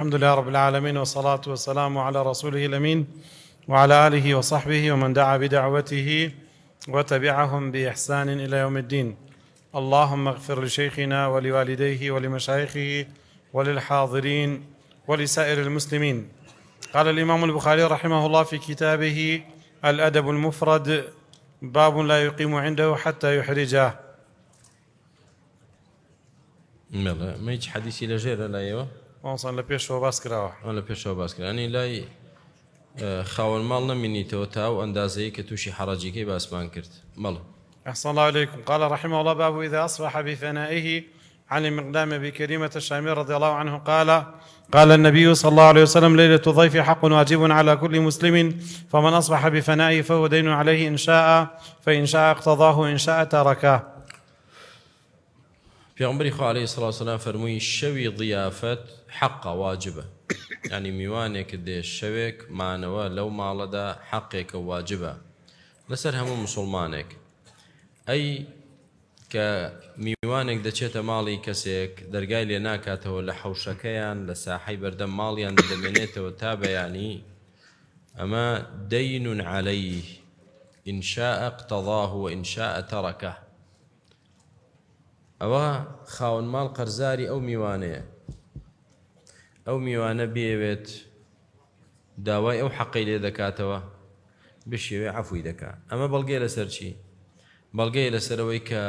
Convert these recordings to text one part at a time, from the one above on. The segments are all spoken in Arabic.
الحمد لله رب العالمين والصلاة والسلام على رسوله الأمين وعلى آله وصحبه ومن دعا بدعوته وتبعهم بإحسان إلى يوم الدين اللهم اغفر لشيخنا ولوالديه ولمشايخه وللحاضرين ولسائر المسلمين قال الإمام البخاري رحمه الله في كتابه الأدب المفرد باب لا يقيم عنده حتى يحرجه ما يجي حديثي لجير لا ايوه ئەوسان لە پێشەوە باس کراوە لە پێشەوە باسکرانی لای خاوەن ماڵ نەمینیتەوە تاو ئەندازەیە کە تووشی باس باسمان کرد مەڵ أحسن الله عليكم قال رحمه الله باب إذا أصبح بفنائه عن المقدام بكريمة الشامي رضي الله عنه قال قال النبي صلى الله عليه وسلم ليلة الضيف حق واجب على كل مسلم فمن أصبح بفنائه فهو دين عليه إن شاء فإن شاء اقتضاه إن شاء تركه في عليه الصلاة پێغمبری خالی سلاسەلا فەرمووی شەوی ضیافەت حەقا واجبە ینی میوانێکت دێ شەوێک مانەوە لەو ماڵەدا حەقێکە واجبە لەسەر هەموو مسلمانێک ئەی کە میوانێک دەچێتە ماڵی کەسێک دەرگای لێ ناکاتەوە لە حوشەکەیان لە ساحی مالي عند دەمێنێتەوە وتابع يعني أما دين عليه إن شاء اقتضاه وإن شاء تركه ئەوە خاون ماڵ قەرزاری ئەو میوانەیە ئەو میوانە بێوێت داوای ئەو حەقی لێ دەکاتەوە بشێوێ عفوی دەکا ئەمە بەڵگەی لەسەر چی بەڵگەی لەسەرەوەی کە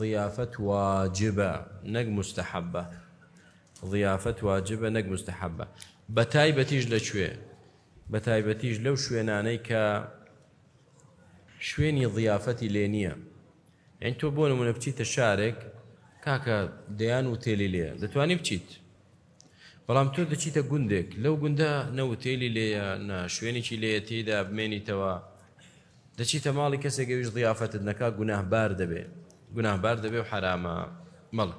ضیافەت واجبە نەک مستحبە ضیافەت واجبە نەک مستحبە بە تایبەتیش لەکوێ بە تایبەتیش لەو شوێنانەی کە شوێنی ضیافەتی لێ نییە ئەین تۆ بۆ نمونە بچیتە شارێک کاکە دەیان و تێلی لێە دەتوانانی بچیت بەڵام تۆ دەچیتە گوندێک لەو گوندە نەوتێلی لێە نە شوێنێکی لێە تێدا بمێنیتەوە دەچیتە ماڵی کەسێکەویش ضیافتت نەکا گوناهبار دەبێ گوناهبار دەبێ و حرامە مەڵە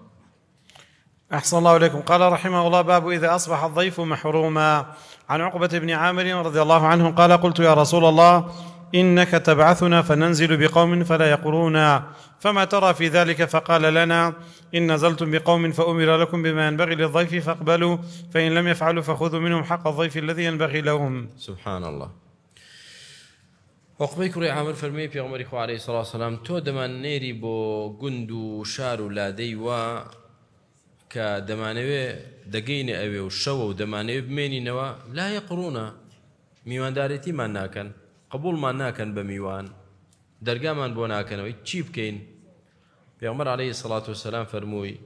أحسن الله إليكم قال رحمه الله باب إذا أصبح الضيف محروما عن عقبة بن عامر رضي الله عنه قال قلت يا رسول الله انك تبعثنا فننزل بقوم فلا يقرونا فما ترى في ذلك فقال لنا ان نزلتم بقوم فامر لكم بما ينبغي للضيف فاقبلوا فان لم يفعلوا فخذوا منهم حق الضيف الذي ينبغي لهم سبحان الله وقبەی كري عامر فرمي في عمر خوارەی سەلاسەلام تۆ دەمان نێری نيري بو و شار و لادەی وا کە دەمانەوێت دەگەینە ئەوێ و شەوە و دەمانەوێت بمێنینەوە لایە قڕونە میواندارێتیمان قبولمان ناکەن بە میوان دەرگامان بۆ ناکەنەوەی چی بکەین پێمەر عليهەی سڵات و سەسلام فەرمووی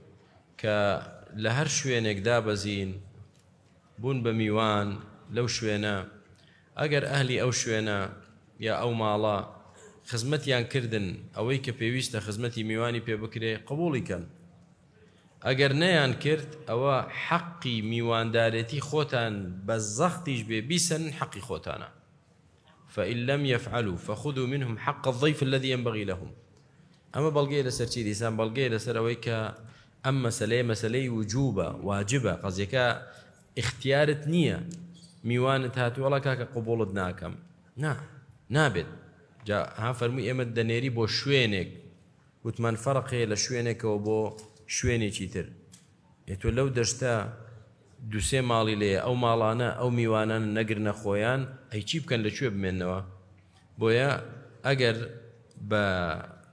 کە لە هەر شوێنێکدا بەزین بوون بە میوان لەو شوێنە ئەگەر ئەهلی ئەو شوێنە یا ئەو ماڵە خزمەتیان کردن ئەوەی کە پێویستە خزمەتی میوانی پێ بکرێ قبولیکەن ئەگەر نەیان کرد ئەوە حەقی میواندارێتی خۆتان بە زەختیش بێ بیسن حەقی خۆتانە فإن لم يفعلوا فخذوا منهم حق الضيف الذي ينبغي لهم أما بلقي لسر چی دیسان بلغي لسر أوي ك أم مسألة مسألة وجوبة واجبة قصدك اختيار نية ميوانت هاتو ولا كاك قبول ناكم نا نابد جا ها فرمي إما الدنيري بو شوينك وتمان فرقه لشوينك وبو شويني تشيتر يتو لو دو دوسێ ماڵی لێ ئەو ماڵانە ئەو میوانان نەگرنە خۆیان ئەی چی لچوب لەکوێ بویا اگر با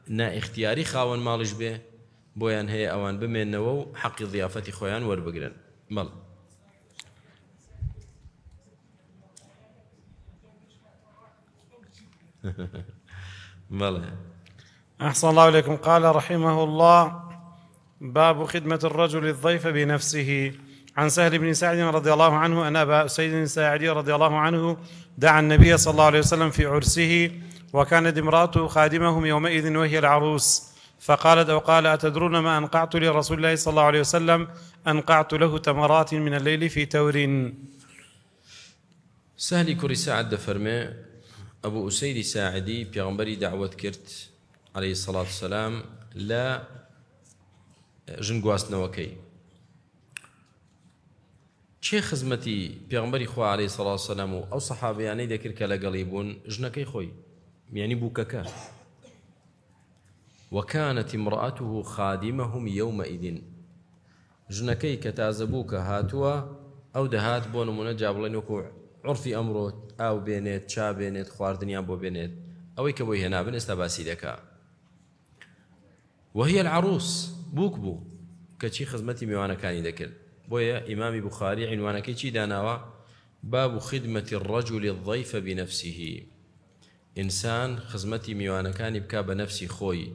نا اختیاری خاوەن مالش بێ بۆیان هەیە اوان بمێنەوە و حەقی خویان ور وەربگرن مەڵ بلى أحسن الله إليكم قال رحمه الله باب خدمة الرجل الضيف بنفسه عن سهل بن سعد رضي الله عنه أن أبا أسيد الساعدي رضي الله عنه دعا النبي صلى الله عليه وسلم في عرسه وكانت امرأته خادمهم يومئذ وهي العروس فقالت أو قال أتدرون ما أنقعت لرسول الله صلى الله عليه وسلم أنقعت له تمرات من الليل في تور سهل كري سعد فرمي أبو أسيد ساعدي بيغنبري دعوة كرت عليه الصلاة والسلام لا جنقواس نوكي چێ خزمەتی پێغمبەری خوارەی سەلاسەلم و ئەو سەحابیانەی دەکرد کە لەگەڵی بوون ژنەکەی خۆی میانی بووکەکە وەکانەتی مڕعات و خادیمەهم یومەئیدین ژنەکەی کە تازە بوو کە هاتووە ئەو دەهات بۆ نمونە جابڵێن وەکو عرفی ئەمڕۆ ئاو بێنێت چابێنێت خواردنیان بۆ بێنێت ئەوەی کە بۆی هێنابن ئێستا باسی دەکا وهی العروس بووک بوو کەچی خزمەتی میوانەکانی دەکرد بۆیە ئیمامی بخاری عینوانەکەی چی داناوە باب خدمەتی ڕەجولی الضیفە بنفسیه ئینسان خزمەتی میوانەکانی بکە بە نفسی خۆی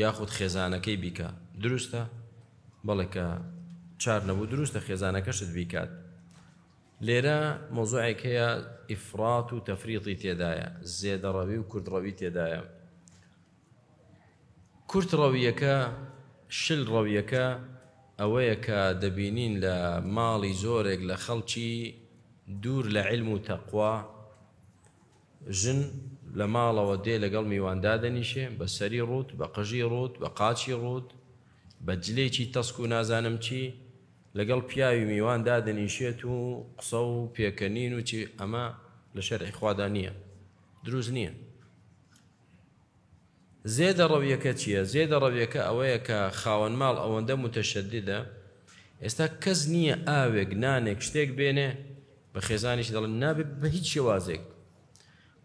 یاخود خێزانەکەی بیکە دروستە بەڵێکە چار نەبوو دروستە خێزانەکەشت بیکات لێرە مۆزوعێک هەیە ئیفرات و تەفریقی تێدایە زێدەڕەوی و کوردڕەوی تێدایە کورت ڕەویەکە شل ڕەویەکە ئەوەیە کە دەبینین لە ماڵی زۆرێک لە خەڵکی دوور لە علم و تەقوا ژن لە ماڵەوە دێ لەگەڵ میواندادەنیشێ بە سەری ڕوت بە قژی ڕوت بە قاچی ڕوت بە جلێکی تەسک و نازانم چی لەگەڵ پیاوی میواندا دەنیشێت و قسە و پێکەنین و چی ئەمە لە شەرعی خوادا نییە دروست نییە زێدە ڕەویەکە چییە؟ زێدە ڕەویەکە ئەوەیە کە خاوەن ماڵ ئەوەندە متەشەدیدە ئێستا کەس نییە ئاوێک نانێک شتێک بێنێ بە خێزانیش دەڵن نابێت بە هیچ شێوازێک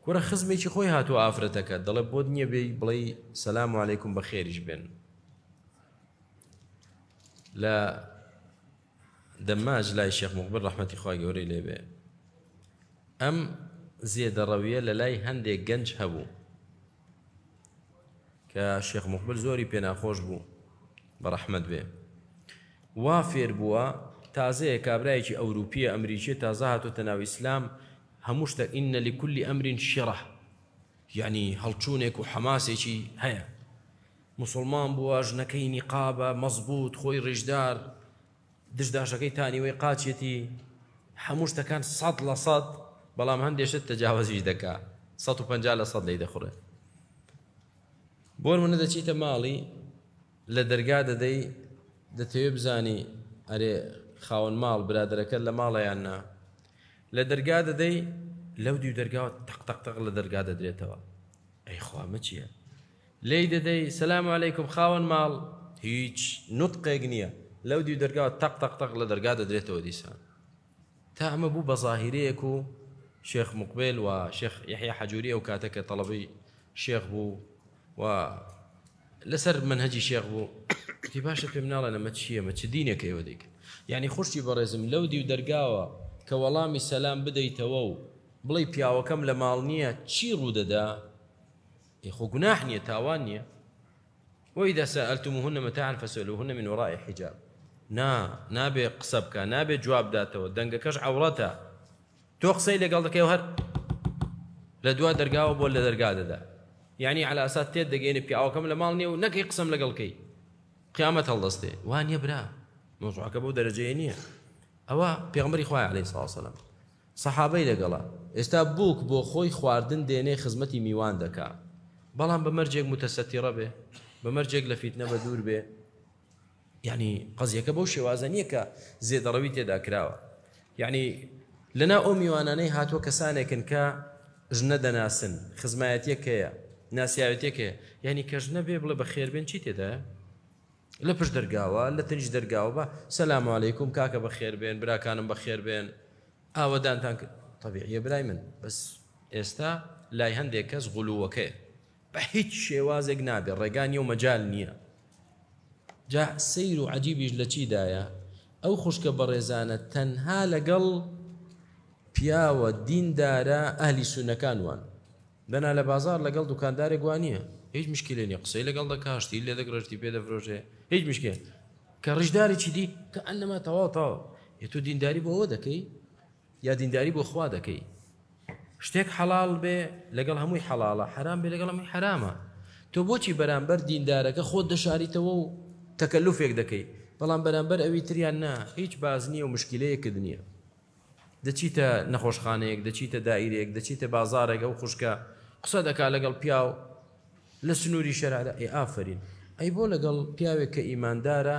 کورە خزمێکی خۆی هاتووە ئافرەتەکە دەڵێ بۆ نییە بێ بڵێ سەسلام عیکم بە خێریش بێن لە دەماج لای شێخ مخبر ڕحمەتی خوا گەورەی لێبێ ئەم زێدەڕەویە لە لای هەندێک گەنج هەبوو کە شێخ مقبل زۆری پێناخۆش بوو بەڕەحمد بێ وا فێر بووە تازەیە کابراایکی ئەوروپیە ئەمریکی تازە هاتۆتە ناو ئیسلام هەموو شتە ئینە لکلی ئەمرین شیڕە یعنی هەڵچوونێک و حەماسێکی هەیە مسلمان بووە ژنەکەی نیقابە مەزبوط خۆی ڕژدار دشداشەکەی تانیوەی قاچێتی هەموو شتەکان سەد لە سەد بەڵام هەندێشت تەجاوەزیش دەکا 150 لە سەد لی دەخورێت بۆر منە دەچیتە ماڵی لە دەرگا دەدەی دەتەوێ بزانی ئەرێ خاون ماڵ برادەکە لە ماڵیان نا لە دەرگا دەدەی لەو دی دەرگاوە تەقتەقتەق لە دەرگا دەدرێتەوە ئەی خوامە چییە؟ لی دەدەی سلام عیکم خاون ماڵ هیچ نوتقێک نییە لەو دی دەرگاوە تەق تەقتەق لە دەرگا دەدرێتەوە دیسان تا ئەمە بوو بە زاهیرەیەک و شێخ مقبل و شێخ یحیا حەجووری ئەو کاتە کە تەڵەبی شێخ بوو و لەسەر منهجی شێخ بوو تی باشە پێم ناڵێن ئەمە چییە مە چ دینێکە ئێوە دیکە یعنی خوشتی بەڕێزم لەو دی و دەرگاوە کە وەڵامی سەسلام بدەیتەوە و بڵی پیاوەکەم لە ماڵ نییە چی ڕوودەدا یخۆ گوناح نییە تاوان نییە وإذا سألتموهن متاعا فسألوهن من وراء حجاب نا نابێ قسە بکە نابێ جواب داتەوە دەنگەکەش عورەتە تۆ قسەی لەگەڵ دەکەی و هەر لە دوا دەرگاوە بۆ لە دەرگا دەدا یعنی علاسات تێت دەگەێنێ پیاوەکەم لە ماڵ نیە و نەکەی قسم لەگەڵکەی قیامەت هەڵدەستێ وانە برا مۆژعەکە بەو دەرەجێ نییە ئەوە پێغمبری خخوای عليه ساسەلم سەحابەی لەگەڵا ئێستا بووک بۆ خۆی خواردن دێنێ خزمەتی میوان دەکا بەڵام بە مەرجێک متەسەتیڕە بێ بە مەرجێک لە فیتنە بە دوور بێ یعنی قزیەکە بەو شێوازە نییە کە زێدەڕەوی تێدا کراوە یعنی لەنا ئەو میوانانەی هاتووە کەسانێکن کە ژنە دەناسن خزمایەتیەکەیە ناسیاوێتێکە ینی کەژ نەبێ بڵێ بە خێربێن چی تێدا لە پشت دەرگاوە لە تنیش دەرگاوە بە سەسلام عیکم کاکە بە خێربێن براکانم بە خێربێن ئاوەدانتان تەبیعە برای من بەس ئێستا لای هەندێک کەس غولووەکەی بە هیچ شێوازێک نابێت ڕێگانی و مەجال نییە جا سیر و عجیبیش لە چیدایە ئەو خوشکە بە ڕێزانە تەنها لەگەڵ پیاوە دیندارە ئەهلی سونەکانوان دەنا لە بازار لەگەڵ دوکاندارێک گوانییە هیچ مشکلێنی قسەی لەگەڵ دەکاشتی لێ دەگرشتی پێ دەفرۆژێ هیچ مشکێن کە ڕژداری چی دی کە ئەنەما تەواوتەوە ی تو دینداری بۆەوە دەکەی یا دینداری بۆ خوا دەکەی شتێک حەڵال بێ لەگەڵ هەمووی حەڵاڵە حرام بێ لەگەڵ هەمووی حرامە تۆ بۆچی بەرامبەر دیندارەکە خۆت دەشاریتەوە و تەکەلوفێک دەکەی بەڵام بەرامبەر ئەوی تریان نا هیچ باز نییە و مشکلەیەکرد نییە دەچیتە نەخۆشخانەیەک دەچیتە دائیرێک دەچیتە بازارێک ئەو خوشکە قسە على قال بياو لسنوري سنووری إيه، افرين اي ئافرین ئەی بياو لەگەڵ پیاوێک کە ئیماندارە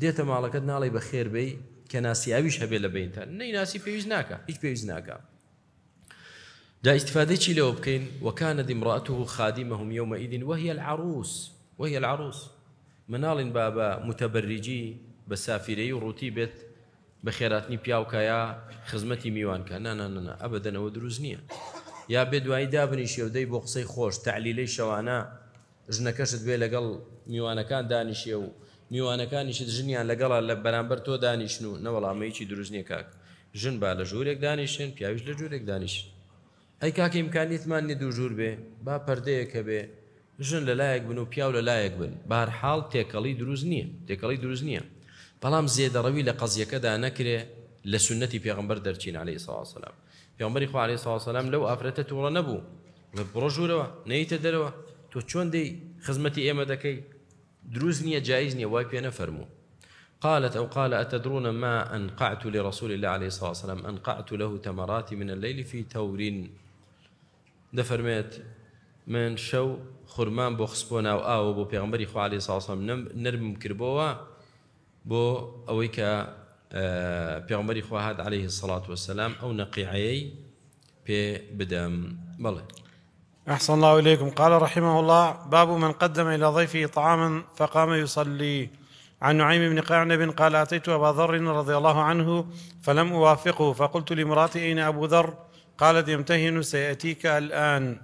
دێتە ماڵەکەت ناڵی بە خێربەی بي ناسیاویش هەبێ لە ناسي نەی وزناكا ايش ناکە وزناكا پێویست استفاده دا لو بكين وكانت امراته خادمهم يومئذ وهي العروس وهي العروس مناڵین بابا متبرجي بسافري سافرەی و ڕووتی بێت خزمتي خێراتنی پیاوکایە خزمەتی میوانکە ناناننا ئەبدەنەوە ابدا نییە یا بێ دوایی دابنی شێودەی بۆ قسەی خۆش تعلیلەی شەوانە ژنەکەشت بێ لەگەڵ میوانەکان دانیشێ و میوانەکانیشت ژنیان لەگەڵا لە بەرامبەر تۆ دانیشن و نەوەڵامەیەکی دروست نیە کاک ژن با لە ژوورێک دانیشن پیاویش لە جوورێک دانیشن ئەی کاکە ئیمکانیتمان نی دوو ژوور بێ با پردەیەکە بێ ژن لەلایەک بن و پیاو لەلایەک بن بارحاڵ تێکەڵی دروست نییە تێکەڵی دروست نییە بەڵام زێدەڕەوی لە قەزیەکەدا نەکرێ لە سنەتی پێغمبەر دەرچین عليه سلام عمر خو عليه الصلاه والسلام لو افرت تور نبو روا نيت دروا تو چون دي خدمت إيما دكي دروز نيا جائز نيا واي بينا فرمو قالت أو قال أتدرون ما أنقعت لرسول الله عليه الصلاة والسلام أنقعت له تمرات من الليل في تور دفرميت من شو خرمان بو خسبونا أو آو بو پیغمبری خو عليه الصلاة والسلام نرم كربوا بو أويكا پیامبری آه، خواهد علیه الصلاة والسلام أو نقيعي بي بدم بله أحسن الله إليكم قال رحمه الله باب من قدم إلى ضيفه طعاما فقام يصلي عن نعيم بن قعنب قال أتيت أبا ذر رضي الله عنه فلم أوافقه فقلت لامرأتي أين أبو ذر قالت يمتهن سيأتيك الآن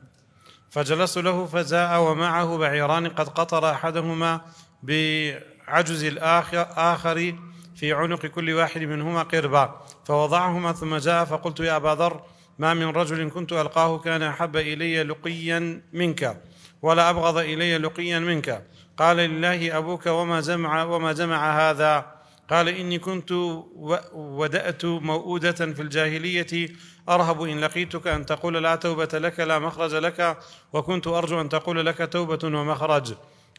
فجلست له فجاء ومعه بعيران قد قطر أحدهما بعجز الآخر في عنق كل واحد منهما قربة فوضعهما ثم جاء فقلت يا أبا ذر ما من رجل كنت ألقاه كان أحب إلي لقيا منك ولا أبغض إلي لقيا منك قال لله أبوك وما جمع وما جمع هذا قال إني كنت ودأت موؤودة في الجاهلية أرهب إن لقيتك أن تقول لا توبة لك لا مخرج لك وكنت أرجو أن تقول لك توبة ومخرج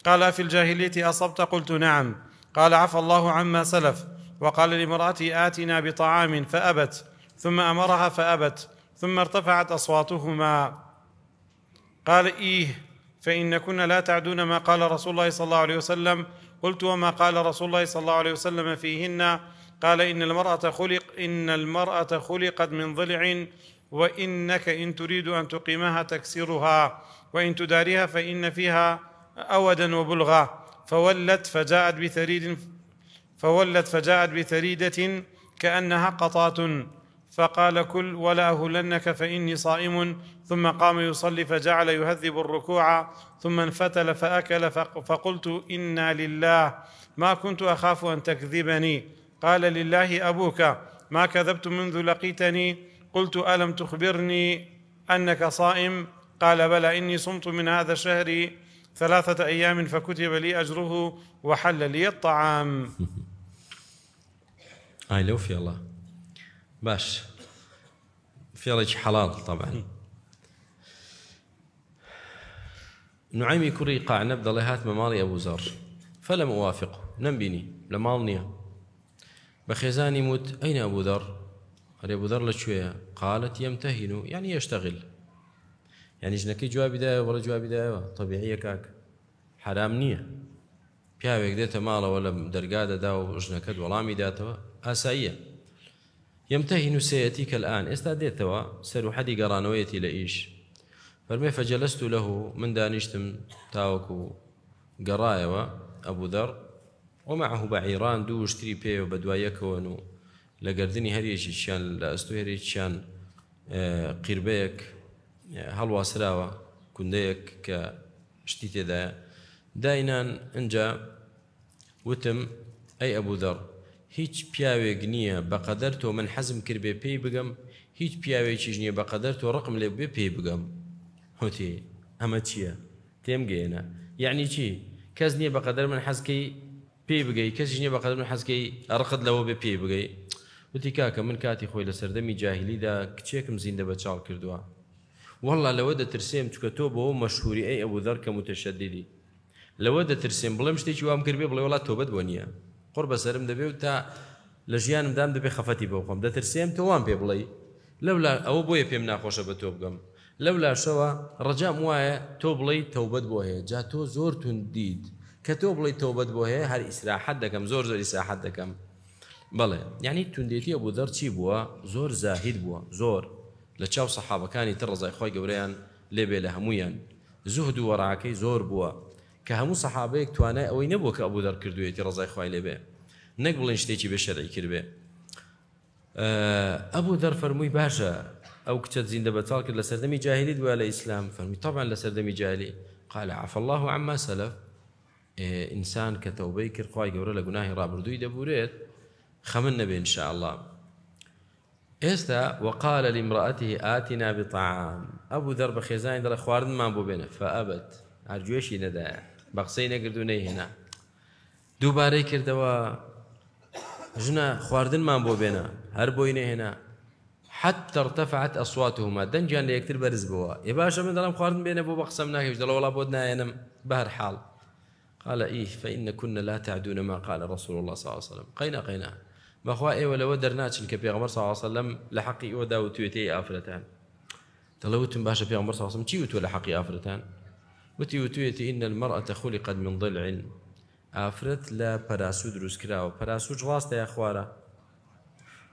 قال في الجاهلية أصبت قلت نعم قال عفى الله عما سلف وقال لامرأته آتنا بطعام فأبت ثم أمرها فأبت ثم ارتفعت أصواتهما قال إيه فإن كنا لا تعدون ما قال رسول الله صلى الله عليه وسلم قلت وما قال رسول الله صلى الله عليه وسلم فيهن قال إن المرأة خلق إن المرأة خلقت من ضلع وإنك إن تريد أن تقيمها تكسرها وإن تداريها فإن فيها أودا وبلغا فولت فجاءت بثريد فولت فجاءت بثريدة كأنها قطاة فقال كل ولا أهلنك فإني صائم ثم قام يصلي فجعل يهذب الركوع ثم انفتل فأكل فقلت إنا لله ما كنت أخاف أن تكذبني قال لله أبوك ما كذبت منذ لقيتني قلت ألم تخبرني أنك صائم قال بلى إني صمت من هذا الشهر ثلاثة أيام فكتب لي أجره وحل لي الطعام آي آه، لو في الله باش في رج حلال طبعا نعيم كري قاع نبدا لهات ممالي أبو زر فلم أوافقه نمبيني لمالنيا بخزاني موت أين أبو ذر؟ أبو ذر لشوية قالت يمتهن يعني يشتغل يعني جنكي جوابي دایە ولا جوابي دایەوە طبيعية كاك حرام نییە پیاوێک دێتە ماڵەوە لە دەرگادەدا و ژنەکەت وەڵامی داتەوە ئاساییە يمتهن سيأتيك الآن توا سر حدي قرانويتي لإيش فرمي فجلست له من دانشتم تاوكو قرايوا أبو ذر ومعه بعيران دو اشتري بي وبدوايك ونو لقردني هريش شان لأستو هريش شان آه، قربيك هەڵواسراوە کوندەیەک کە شتی تێدایە داینان اینجا وتم ئەی ئەبوودەڕ هیچ پیاوێک نییە بەقەدەر تۆ من حەزم کرد بێ پێی بگەم هیچ پیاوێکیش نییە بەقەدەر تۆ ڕقم لێ بێ پێی بگەم هتی ئەمە چییە تێم گەێنە یعنی چی کەس نییە بەقەدەر من حەزکەی پێی بگەی کەس نییە بەقەدەر من حەزکەی ئەرقت لەوە بێ پێی بگەی وتی کاکە من کاتی خۆی لە سەردەمی جاهلیدا کچێکم زیندە بە چاڵ کردووە وەڵا لەوە دەترسێم چکە تۆ بەەوە مەشهوری ئەی ئەو دەرکە متەشەدیدی لەوە دەترسێن بڵێم شتێکی وام کردێ بڵێ وڵات تۆبەت بۆ نییە قڕ بەسرم دەبێ و تا لە ژیانمدام دەبێ خەفەتی بۆخۆم دەترسێم تۆوان پێ بڵێ لەولا ئەوە بۆیە پێم ناخۆشە بە تۆ بگەم لەولا شەوە ڕجام وایە تۆ بڵێ تەوبەت بۆ هەیە جا تۆ زۆرتون دیت کە تۆ بڵێ تۆبەت بۆ هەیە هەر ئیسراحەت دەکەم زۆر زۆر ئیسراحەت دەکەم بڵێ یعنی توندێتی ئەبوو دەرچی بووە زۆر زاهید بووە زۆر لە چاو سەحابەکانی تر ڕزای خۆی گەورەیان لێبێ لە هەمویان زوهد و وەڕاکەی زۆر بووە کە هەموو سەحابەیەک توانای ئەوەی نەبوو کە ئەبوو دەرکردوێتی ڕزای خی لێبێ نەک بڵێن شتێکی بەشەرعی کردبێ ئەبوو دەرفەرمووی باشە ئەو کچە زیندە بەتال کرد لە سەردەمی جاهلی دوای لە ئیسلام فەرمی تاوان لە سەردەمی جاهلی قال عف الله عما سەلف ئینسان کە تەوبەی کرد خی گەورە لە گوناهی ڕابردووی دەبورێت خەمن نەبێ انشاء الله ئێستا وقال لامرأته آتنا بطعام أبو ذرب بە خێزانی خوارد ما أبو بێنە فأبت هەرگوێشی نەدایە بە قسەی نەگردو نەیهێنا دووبارەی کردەوە جنا خواردنمان بۆ بێنە هربويني هنا حتى ارتفعت اصواتهما دنجان ليكتر برز بوا يا باشا من دلم خواردن بينه بو بقسم ناكي دلا والله بودنا ينم بهر حال قال إيه فإن كنا لا تعدون ما قال رسول الله صلى الله عليه وسلم قينا قينا بەخوا ئێوە لەوە دەرناچن کە پێغمەر ساواسە لەم لە حەقی ئەوەدا و توێتەی ئافرەتان دەڵەوتتم باشە پێغمەر ساسم چی وتوە لە حەقی ئافرەتان وتی وتوێتی ئین المەرأة خولقت من ضلع ئافرەت لە پەراسوو دروستکراوە پەراسوو ڕاستەیە خوارە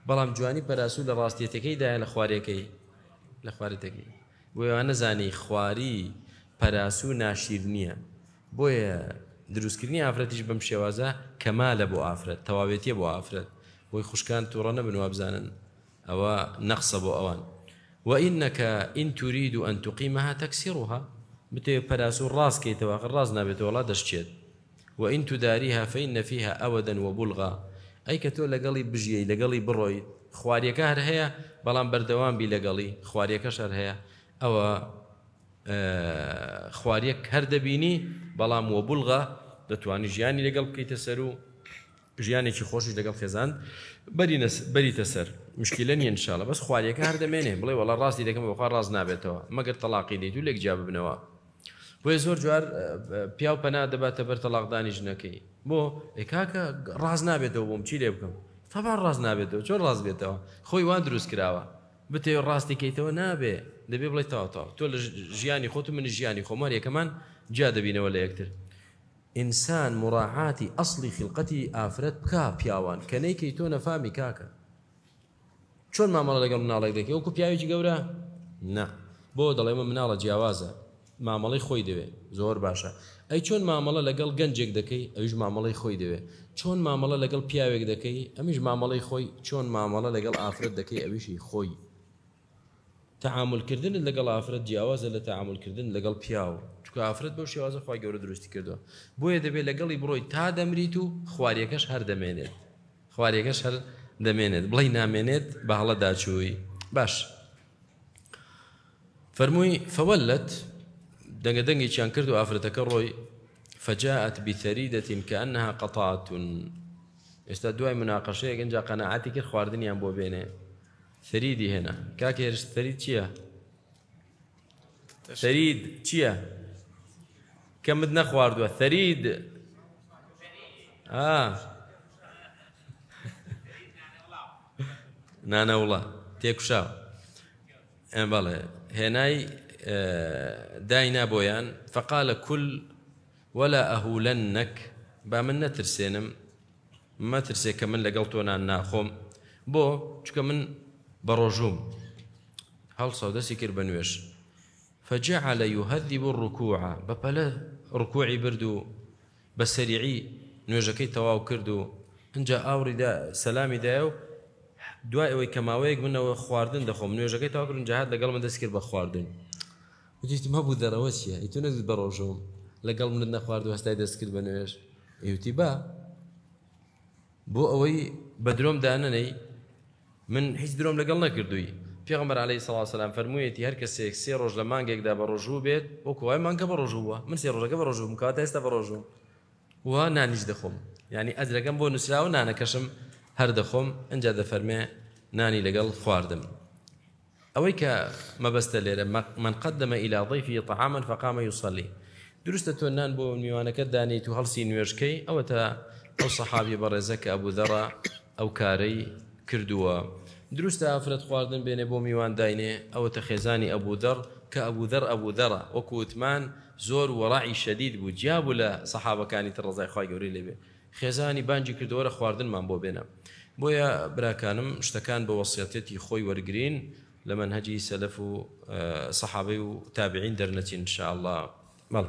بەڵام جوانی پەراسوو لە ڕاستیەتەکەیدایە لە خوارەکەی لە خوارەتەکەی وێوان نەزانی خواری پەراسوو ناشیر نییە بۆیە دروستکردنی ئافرەتیش بەم شێوازە کەمالە بۆ ئافرەت تەواوێتیە بۆ ئافرەت بۆی خوشکان تووڕە نەبنەوە بزانن ئەوە نەخسە بۆ ئەوان وئینەکە ئین تورید و ئەن توقیمەها تەکسیڕها بتێ پەراس و ڕاستکەیتەوە ڕاز نابێتەوەڵا دەشتێت وئین توداریها فەین نەفیها ئەوەدەن وە بولغا ئەی کە تۆ لەگەڵی بژیە لەگەڵی بڕۆی خواریەکە هەر هەیە بەڵام بەردەوام بی لەگەڵی خواریەکە شەر هەیە ئەوە خواریەک هەر دەبینی بەڵام وە بولغا دەتوانی ژیانی لەگەڵ بکەیتە سەر و ژیانێکی خۆشی لەگەڵ خێزان بەریتە سەر مشکلە نیە انشاالە بەس خواریەکە هەر دەمێنێ بڵێ وڵە ڕاستی دەکەم بەخوا ڕاز نابێتەوە مەگەر تەلاقی دیت و لێک جا ببنەوە بۆیە زۆر جوار پیا و پەنا دەباتە بەر تەلاقدانی ژنەکەی بۆ ئێکاکە ڕاز نابێتەوە بۆم چی لێ بکەم تەبان ڕاز نابێتەوە چۆن ڕاز بێتەوە خۆی وان دروست کراوە بتێ ڕاستی کەیتەوە نابێ دەبێ بڵێ تاوتەوە تۆ لە ژیانی خۆت من ژیانی خۆمار یەکەمان جا دەبینەوە لە یەکتر ئینسان مراعاتی ئەسلی خلقەتی ئافرەت بک پیاوان کە نەیکەی تۆ نەفامی کاکە چۆن مامەڵە لەگەڵ مناڵێک دەکەی وەکو پیاوێکی گەورە نه بۆ دەڵێ من مناڵە جیاوازە مامەڵی خۆی دەوێ زۆر باشە ئەی چۆن مامەڵە لەگەڵ گەنجێک دەکەی ئەویش مامەڵی خۆی دەوێ چۆن مامەڵە لەگەڵ پیاوێک دەکەی ئەمیش مامەڵی خۆی چۆن مامەڵە لەگەڵ ئافرەت دەکەی ئەویشی خۆی تەعاملکردن لەگەڵ ئافرەت جیاوازە لە تەعاملکردن لەگەڵ پیاوە چکە ئافرەت بەو شێوازە خخوای گەورە دروستی کردووە بۆیە دەبێت لەگەڵی بڕۆی تا دەمریت و خواریەکەش هەر دەمێنێت خواریەکەش هەر دەمێنێت بڵی نامێنێت بە هەڵە داچووی باش فەرمووی فەوەلت دەنگە دەنگێکیان کرد و ئافرەتەکە ڕۆی فجاءت بثريدة كأنها قطعة ئێستا دوای مناقەشەیە گەنجا قەنەعاتی کرد خواردنیان بۆ بێنێ سەریدی هێنا کاکێرش سەرید چییە؟ سەرید چییە؟ كم بدنا خواردو نانەوڵە اه نانا ولا هێنای داینا بۆیان فقالە کول وەلا ئەهولەن نەک با من نەترسێنم مەترسێ کە من لەگەڵ تۆنان ناخۆم بو چکە بروجوم هل ڕۆژوم هەڵ ساودەسی فجعل يهذب الركوع ببلا ركوعي بردو بسريعي نوجكي تواو كردو انجا هەنجا ئاوری دا سەلامی دایە و دوای خواردن دەخۆم نوێژەکەی تاوا کرد جاهات لەگەڵ من دەست بخواردن بە خواردن وتیت مە بروجوم دەرەوە چیە ئیتو نەزت بەڕۆژەوم بنوش يوتيبا نەخوارد و هەستای با من حيث دروم لەگەڵ كردوي غمر عليه الصلاة والسلام فەرموویەتی هەر کەسێک سێ ڕۆژ لە كدا بروجو بيت بێت وەکوای مانکە بە من سێ ڕۆژەکە بە ڕۆژوم کاتە ئێستا بە ڕۆژوم و نانیش دەخۆم یعنی ئەدرەکەم بۆ نووسراوە نانەکەشم هەر دەخۆم ئەجا دەفەرمێ ناني لقل خواردم ئەوەی ما مەبەستە ليرا من قدم الى ضيفه طعاما فقام يصلي درست تۆ نان بۆ میوانەکە دانیت و هەڵسی نوێشکەی تا او صحابي برزك ابو ذرا او كاري كردوا دروستە افرت خواردن بێنێ بۆ میوان داینێ ئەوەتە ابو ئەبوودەر کە ئەبوودەر ئەبوودەرە وەکووتمان زۆر وەڕعی شەدید بوو جیابوو صحابه کانی تر رضای خخوای گوری لێبێ خزانی بانجی من خواردنمان بینم بێنە بۆیە براکانم شتکان بە وەسیەتێتی خۆی ورگرین لە منهجی سەلف و سەحابی و تابعین دەرنەچین شاء الله مال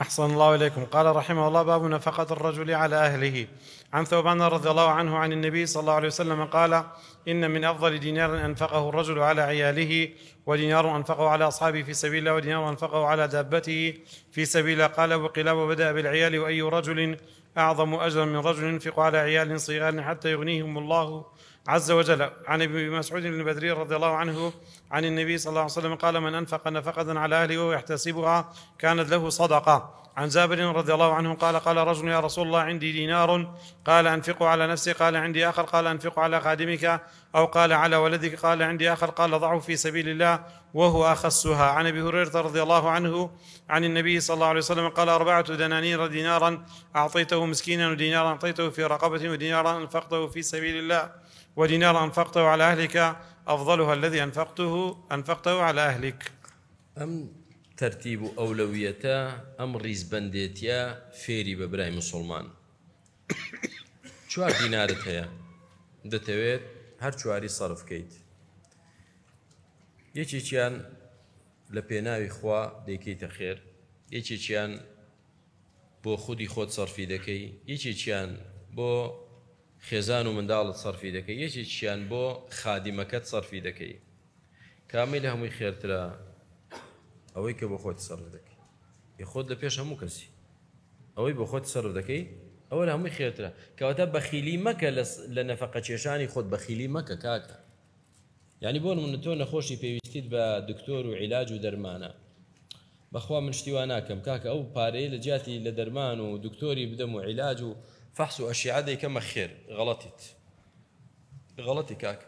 أحسن الله إليكم قال رحمه الله باب نفقة الرجل على أهله عن ثوبان رضي الله عنه عن النبي صلى الله عليه وسلم قال إن من أفضل دينار أنفقه الرجل على عياله ودينار أنفقه على أصحابه في سبيل الله ودينار أنفقه على دابته في سبيل الله قال وقلاب بدأ بالعيال وأي رجل أعظم أجرا من رجل ينفق على عيال صغار حتى يغنيهم الله عز وجل عن ابي مسعود بن بدري رضي الله عنه عن النبي صلى الله عليه وسلم قال من انفق نفقه على اهله ويحتسبها كانت له صدقه عن جابر رضي الله عنه قال قال رجل يا رسول الله عندي دينار قال انفقه على نفسي قال عندي اخر قال انفقه على خادمك او قال على ولدك قال عندي اخر قال ضعه في سبيل الله وهو اخسها عن ابي هريره رضي الله عنه عن النبي صلى الله عليه وسلم قال اربعه دنانير دينارا اعطيته مسكينا ودينارا اعطيته في رقبه ودينارا انفقته في سبيل الله ودينار أنفقته على أهلك أفضلها الذي أنفقته أنفقته على أهلك أم ترتيب أولويتا أم ريزبنديتيا فيري ببراي مسلمان چوار دینارت هەیە دەتەوێت هەر چواری صرف كيت یەکێکیان لە لبيناوي خوا دەیکەیتە خێر بو خودي خود صرفي دكي دەکەی یەکێکیان بو خێزان و منداڵت سەرفی دەکەی یەکی چیان بۆ خادیمەکەت سەرفی دەکەی کامی لە هەمووی خێرترە ئەوەی کە بۆ خۆت سەر دەکەی یخۆت لە پێش هەموو کەسی ئەوەی بۆ خۆت سەر دەکەی ئەوە لە هەمووی خێرترە کەواتە بەخیلی مەکە لە نەفقە کێشانی خۆت بەخیلی مەکە کاکە ینی بۆ منە تۆ نەخۆشی پێویستیت بە دکتۆر و عیلاج و دەرمانە بەخوا من شتیوان ناکەم کاکە ئەو پارەی لە جیاتی لە دەرمان و دکتۆری بدەم و عیلاج و فحص و ئەشیعە خير غلطت غەڵەتیت كاك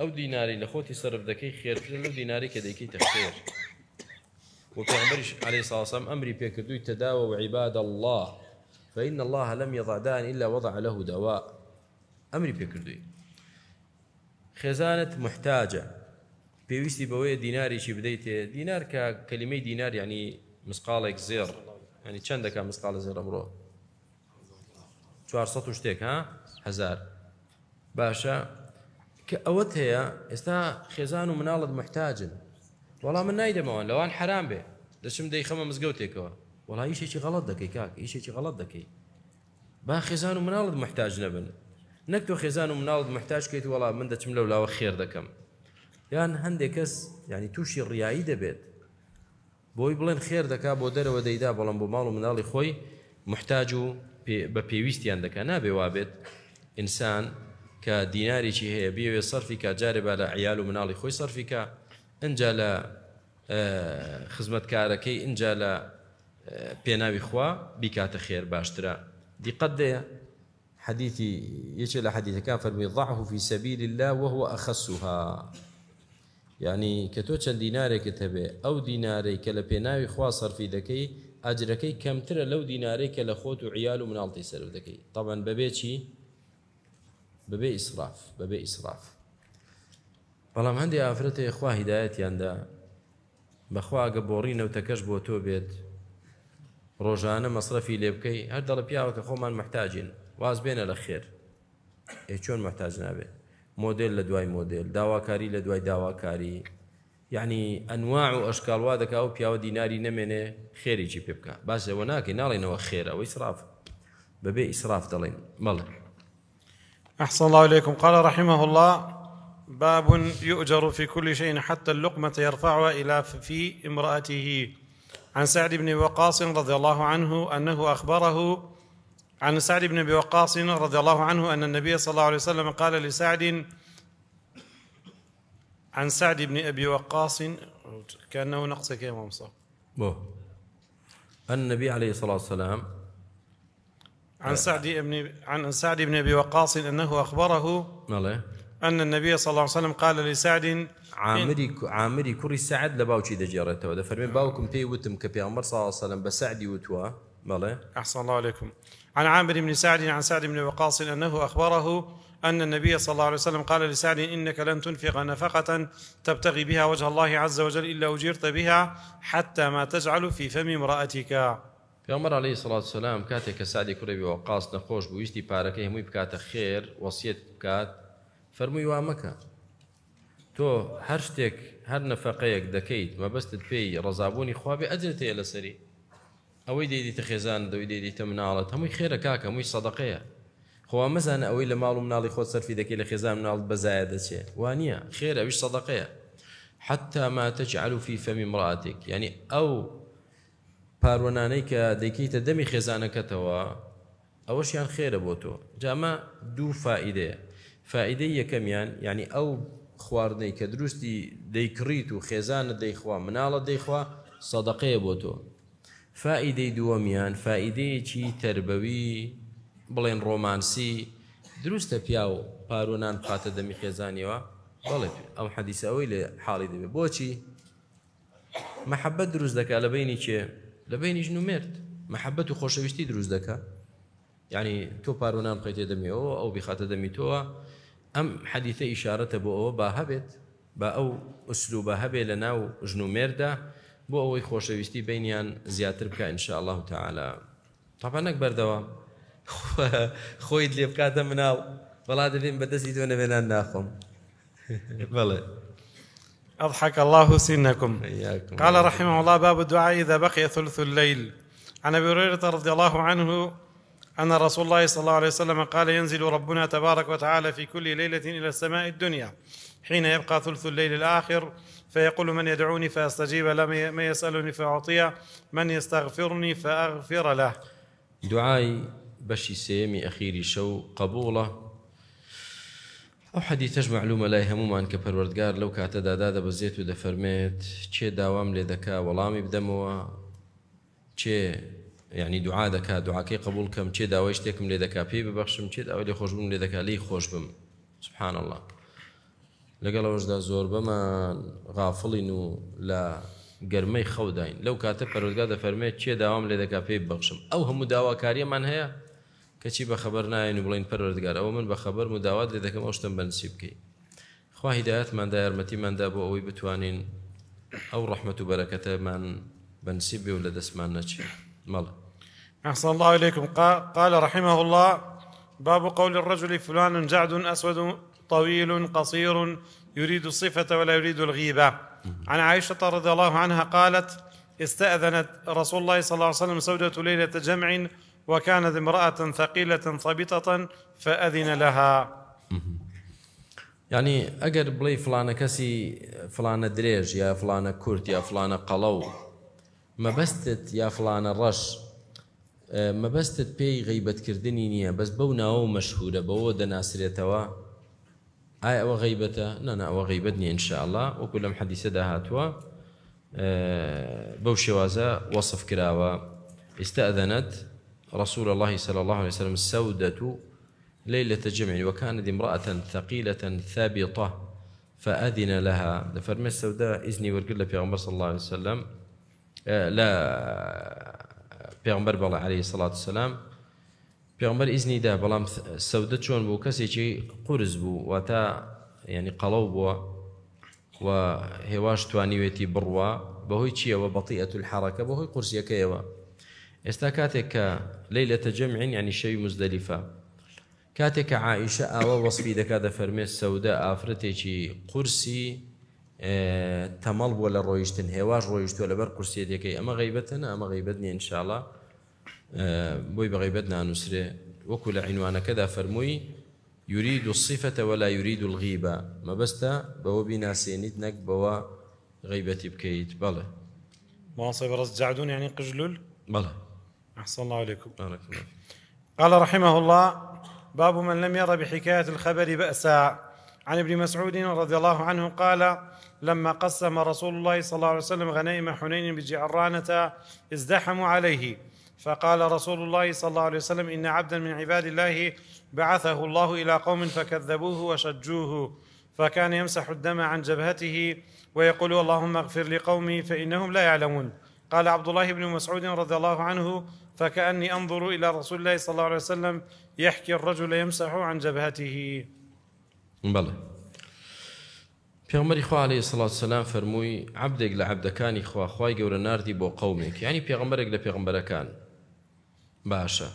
أو ديناري لخوتي صرف ذكي خير دەکەی ديناري كذا كي تخير وفي خێر عليه الصلاة والسلام أمري بيك دوي تداوى وعباد الله فإن الله لم يضع داء إلا وضع له دواء أمري دوي خزانة محتاجة بيوسي بوي ديناري شي بديتي دينار ككلمة دينار يعني مسقالك زير يعني كان دكا مسقال زير أمره 400 شتێک ها هزار باشە کە ئەوەت هەیە ئێستا خێزان و مناڵت محتاجن وەڵام من نایدەمەوە لەوان حرام بێ دەچم دەیخەمە مزگەوتێکەوە وڵا یشێکی غەڵت دەکەی کاک یشێکی غەڵت دەکەی با خێزان و مناڵت محتاج نەبن نەک تۆ خێزان و مناڵت محتاج کەیت وڵا من دەچم لەو لاوە خێر دەکەم یان هەندێک کەس ینی تووشی ڕیایی دەبێت بۆی بڵێن خێر دەکا بۆ دەرەوە دەیدا بەڵام بۆ ماڵ و مناڵی خۆی محتاج و بە پێویستیان أنا نابێ إنسان كديناري کە دینارێکی هەیە بێوێ سەرفیکە جارێ با لە عیال و مناڵی خۆی سەرفیکە ئەجا لە اه، خزمەتکارەکەی ئجا لە اه، پێناوی خوا بیکاتە خێر باشترە دیقەت دەیە حەدیتی یەکێ لە حەدیتەکان فەرمی في سبيل الله وهو أخسها يعني كتوش تۆ چەند أو ديناري ئەو دینارەی کە لە ئەجرەکەی کەمترە لەو دینارەی کە لە خۆت و عیال و مناڵتی سەر دەکەی تاوان بەبێ چی بەبێ ئیسراف بەبێ ئیسراف بەڵام هەندی ئافرەتی خوا هیدایەتیاندا بەخواگە بۆڕینەوتەکەش بۆ تۆ بێت ڕۆژانە مەصرفی لێ بکەی هەر دەڵە پیاوە کە خۆمان محتاجین واز بێنە لە خێر ئێ چۆن محتاج نابێت مۆدل لە دوای مۆدل داواکاری لە دوای داواکاری يعني أنواع وأشكال وادك أو دەکا و پیاوە دیناری نەمێنێ خێریی بس هناك باس نوا خير أو إسراف ببي إسراف دلين مل أحسن الله إليكم قال رحمه الله باب يؤجر في كل شيء حتى اللقمة يرفعها إلى في امرأته عن سعد بن وقاص رضي الله عنه أنه أخبره عن سعد بن وقاص رضي الله عنه أن النبي صلى الله عليه وسلم قال لسعد عن سعد بن أبي وقاص كأنه نقصك يا إمام النبي عليه الصلاة والسلام عن سعد بن عن سعد بن ابي وقاص انه اخبره ان النبي صلى الله عليه وسلم قال لسعد عامري عامري كري سعد لباوشي دجيرته ودا فرمي باوكم تي وتم امر صلى الله عليه وسلم بسعدي وتوا مالي احسن الله عليكم عن عامر بن سعد عن سعد بن وقاص انه اخبره أن النبي صلى الله عليه وسلم قال لسعد إنك لن تنفق نفقة تبتغي بها وجه الله عز وجل إلا أجرت بها حتى ما تجعل في فم امرأتك في عمر عليه الصلاة والسلام كاتك سعد كربي وقاص نخوش نەخۆش بوو ویستی بكات خير وصيت بكات فرمي بکات تو هرشتك هر نفقيك دكيت ما بس تدفي رزابوني خوابي أجنتي إلى سري أو لەسەری تخزان دیدیتە خێزان تمنالت دیدیتە خيرك هكا خێرە صدقية خۆ مەزانە ئەوەی لە ماڵ و مناڵی خۆ سەرفی دەکەی لە خێزان مناڵ بەزایە دەچێت وانە خێر ئەوش سەدەقەیە حتا ماتەجعلو في فەمی مڕاتێک ینی ئەو پارۆنانەی کە دەکەیتە دەمی خێزانەکەتەوە ئەوەشیان خێرە بۆ تۆ جامە دوو فائیدەیە فائیدەی یەکەمیان ینی ئەو خواردنەی کە دروستی دەیکڕیت و خێزانە دەیخوا مناڵە دەیخوا سەدەقەیە بۆ تۆ فائیدەی دووەمیان فائیدەیەکی تربەوی بڵێن ڕۆمانسی دروستە پیا و پارۆنان قاتە دەمی خێزانیەوە بەڵێ ئەو حەدیسەوەی لە حاڵی دەبێت بۆچی محەبەت دروست دەکا لە بینی کێ لە بینی ژن و مرد محەبەت و خۆشەویستی دروست دەکا یعنی تۆ پارۆنان قیتێ دەمیەوە ئەو بیخاتە دەمی تۆوە ئەم حەدیتە ئیشارەتە بۆ ئەوە با هەبێت با ئەو ئوسلوبە هەبێ لە ناو ژن و مێردا بۆ ئەوەی خۆشەویستی بینیان زیاتر بکە ئینشاء الله تعالا تاپانەک بەردەوە خۆیت لێ بکاتە مناو بەڵا دەبێن فين تۆ نەبێنان ناخۆم بڵێ أضحك الله سنكم قال رحمه الله باب الدعاء إذا بقي ثلث الليل عن أبي هريرة رضي الله عنه أن رسول الله صلى الله عليه وسلم قال ينزل ربنا تبارك وتعالى في كل ليلة إلى السماء الدنيا حين يبقى ثلث الليل الآخر فيقول من يدعوني فأستجيب له من يسألني فأعطيه من يستغفرني فأغفر له دعائي بەشی سێمی ئەخیری شەو قبوڵە ئەو حەدی تەش معلومە لای هەمومان کە پەروەردگار لەو کاتەدا دادەبەزێت و دەفەرمێت چێ داوام لێ دەکا وەڵامی بدەمەوە چێ یعنی دوعا دەکا دوعاکەی قبول کەم چێ داوای شتێکم لێ دەکا پێی ببەخشم چێت ئەو لێ خۆشببووم لێ دەکا لی خۆش بم سبحان الله لەگەڵ ئەوشدا زۆر بەمان غافڵین و لە گەرمەی خەوداین لەو کاتە پەرۆزگا دەفەرمێت چێ داوام لێ دەکا پێی بەخشم ئەو هەموو داواکاریەمان هەیە کەچی خبر نه اینو بڵین پروردگار او من خبر مداوات لێ دەکەم کی شتم بەنسی من خوا هیداەتماندا من بۆ ئەوەی بتوانین او رحمت و برکت من بێ و لە دەستمان نەچێ أحسن الله إليكم قال رحمه الله باب قول الرجل فلان جعد أسود طويل قصير يريد الصفة ولا يريد الغيبة عن عائشة رضي الله عنها قالت استأذنت رسول الله صلى الله عليه وسلم سودة ليلة جمع وكانت امرأة ثقيلة ثبتة فأذن لها يعني ئەگەر بڵی فلانە کەسی فلانە درێژ یا فلانە کورت یا فلانە قەڵەو مەبەستت یا فلانە ڕەش آه، مەبەستت پێی غیبەتکردنی نییە بەس بەو ناوە مەشهورە بەوە دەناسرێتەوە ئایا ئەوە غیبەتە نەنا ئەوە أو غيبتني إن شاء الله وكلهم هاتووە آه، بەو هاتوا وەصف وصف ئێستا استأذنت رسول الله صلى الله عليه وسلم السودة ليلة الجمع وكانت امرأة ثقيلة ثابطة فأذن لها فرمي السوداء إذني ورقل لبيغمبر صلى الله عليه وسلم آه، لا پیغمبەر بالله عليه الصلاة والسلام پێغمبەر إذني ده بلام السوداء شون بو كسي قرس قرز و وتا يعني قلوب بو وهواش تواني ويتي بروا بهوي چیەوە وبطيئة الحركة بهوي بەهۆی قورسیەکەیەوە استكاتك ليلة جمع يعني شيء مزدلفة كاتك عائشة أو آه، وصفي کە عیشە ئاوە وەصفی دەکات دە فەرمێ سەودە ئافرەتێکی قورسی آه، تەمەڵ بووە لە ڕۆیشتن هێواش ڕۆیشتووە أما غيبتنا أما غيبتني إن شاء الله انشاءڵە بۆی بە غیبەت نانووسرێ وەکو لە يريد الصفة ولا يريد الغيبة ما بستا بو بناسينيت نك بو غيبتي بكيت بله ما صيب رز جعدون يعني قجلول بله أحسن الله عليكم بارك الله قال رحمه الله باب من لم ير بحكاية الخبر بأسا عن ابن مسعود رضي الله عنه قال لما قسم رسول الله صلى الله عليه وسلم غنائم حنين بجعرانة ازدحموا عليه فقال رسول الله صلى الله عليه وسلم إن عبدا من عباد الله بعثه الله إلى قوم فكذبوه وشجوه فكان يمسح الدم عن جبهته ويقول اللهم اغفر لقومي فإنهم لا يعلمون قال عبد الله بن مسعود رضي الله عنه فكأني أنظر إلى رسول الله صلى الله عليه وسلم يحكي الرجل يمسح عن جبهته بلى پێغمەری خوا لەی سڵات سەسلام فەرمووی عبدێک لە عبدەکانی خواخوای بو نردی بۆ قومێک ینی پێغمبەرێک لە باشا باشە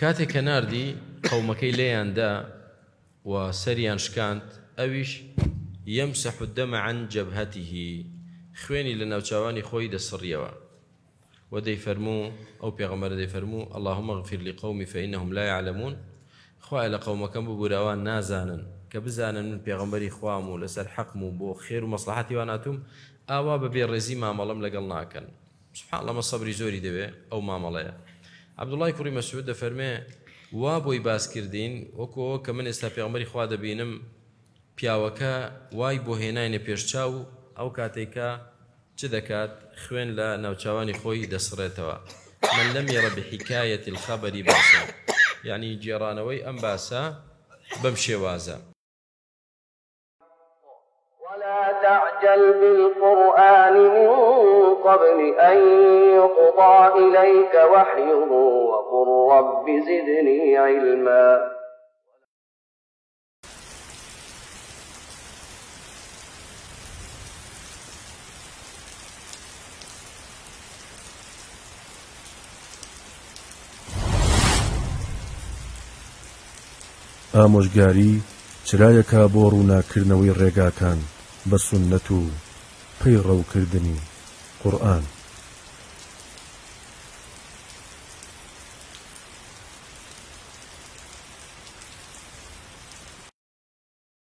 کاتێک کە نردی قومەکەی لێیاندا و سەریان شکاند ئەویش یەم الدم عن جبهته خوێنی لە ناوچوانی خۆی دەسڕیەوە و دەی فەرموو ئەو پێغەمەرە دەی فەرموو ئەللهمە غفیر لی قومی فەینەهم لای عالمون خوای لە قەومەکەم ببوورەوان نازانن کە بزانن من پێغمبەری خوام و لەسەر حەقم و بۆ خێر و مەسلحاتی واناتوم ئاوا بەبێ ڕێزی مامەڵم لەگەڵ ناکەن سبحان لەمە سەبری زۆری دەوێ ئەو مامەڵەیە عبدوڵای کوڕی مەسعود دەفەرمێ وا بۆی باس کردین وەکەوە کە من ئێستا پێغمەری خوا دەبینم پیاوەکە وای بۆ هێناینە پێشچاو او كاتيكا چ خوين لا لە خوي دسرتوا دەسڕێتەوە من لەم بحكاية الخبر باسا يعني جيران وي ام باسا بمشي وازا ولا تعجل بالقرآن من قبل أن يقضى إليك وحيه وقل رب زدني علما ئامۆژگاری چرایەکە بۆ ڕووناکردنەوەی ڕێگاکان بە سنەت و پەیڕەوکردنی قورآن